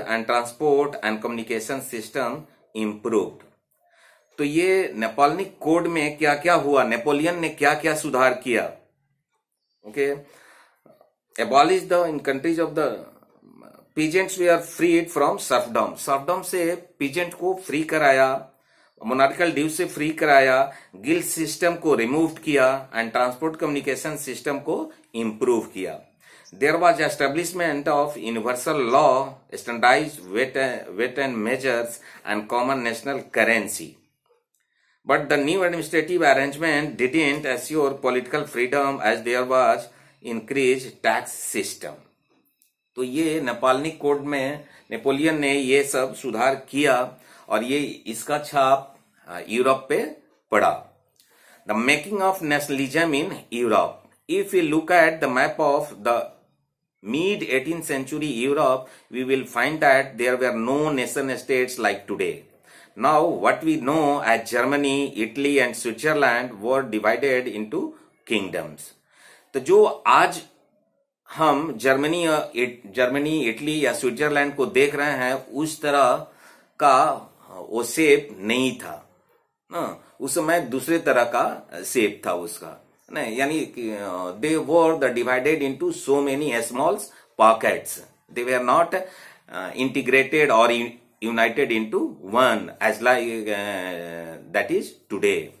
And transport and communication system improve तो ये नेपोलिक code में क्या क्या हुआ नेपोलियन ने क्या क्या सुधार किया okay abolish the in countries of the peasants we are freed from serfdom serfdom से पीजेंट को फ्री कराया मोनार्टिकल ड्यू से फ्री कराया गिल सिस्टम को रिमूव किया एंड ट्रांसपोर्ट कम्युनिकेशन सिस्टम को इम्प्रूव किया there was establishment of universal law, standardized weight, weight and measures and common national currency. But the new administrative arrangement didn't assure political freedom as there was increased tax system. तो ये नेपालनी code में Napoleon ने ये सब सुधार किया और ये इसका छाप यूरोप पे पड़ा the making of nationalism in Europe if we look at the map of the mid 18th century Europe, we will find that there were no nation states like today. Now, what we know as Germany, Italy and Switzerland were divided into kingdoms. to jo aaj हम Germany Germany Italy या Switzerland को देख रहे हैं उस तरह का वो सेप नहीं था ना उस समय दूसरे तरह का सेप था उसका yani, uh, they were divided into so many small pockets. They were not uh, integrated or united into one as like uh, that is today.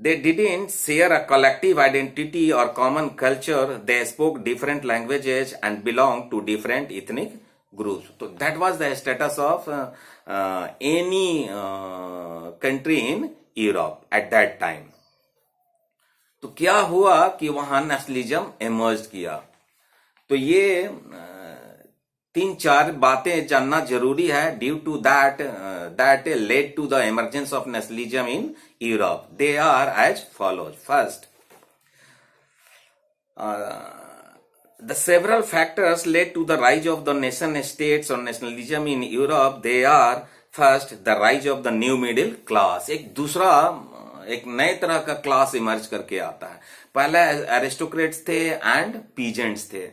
They didn't share a collective identity or common culture. They spoke different languages and belonged to different ethnic groups. So that was the status of any country in Europe at that time. तो क्या हुआ कि वहां nationalism emerge किया तो ये तीन चार बातें जानना जरूरी है due to that that led to the emergence of nationalism in Europe they are as follows first the several factors led to the rise of the nation states और nationalism in Europe they are first the rise of the new middle class एक दूसरा एक नए तरह का class emerge करके आता है पहले एरिस्टोक्रेट्स थे एंड पीजेंट्स थे